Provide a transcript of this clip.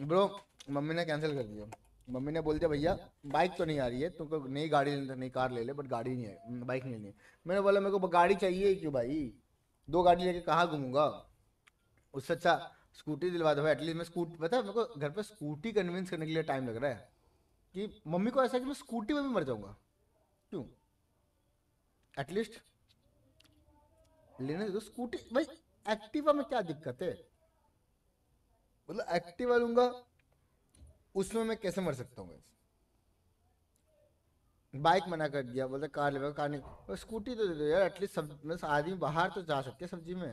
bro mummy ने cancel कर दिया मम्मी ने बोल दिया भैया बाइक तो नहीं आ रही है तुमको तो नई गाड़ी लेना नई कार ले ले बट गाड़ी नहीं है बाइक हम्म, नहीं लेनी है मैंने बोला मेरे को गाड़ी चाहिए क्यों भाई दो गाड़ी लेके कहाँ घूमूंगा उससे अच्छा स्कूटी दिलवा दो एटलीस्ट मैं स्कूटी पता है मेरे को घर पर स्कूटी कन्विंस करने के लिए टाइम लग रहा है कि मम्मी को ऐसा है कि मैं स्कूटी में भी मर जाऊंगा क्यों एटलीस्ट लेने दो स्कूटी भाई एक्टिवा में क्या दिक्कत है मतलब एक्टिवा लूंगा उसमें मैं कैसे मर सकता हूँ बाइक मना कर दिया बोलते कार ले कार नहीं स्कूटी तो दे दो यार एटलीस्ट सब मतलब आदमी बाहर तो जा सकते सब्जी में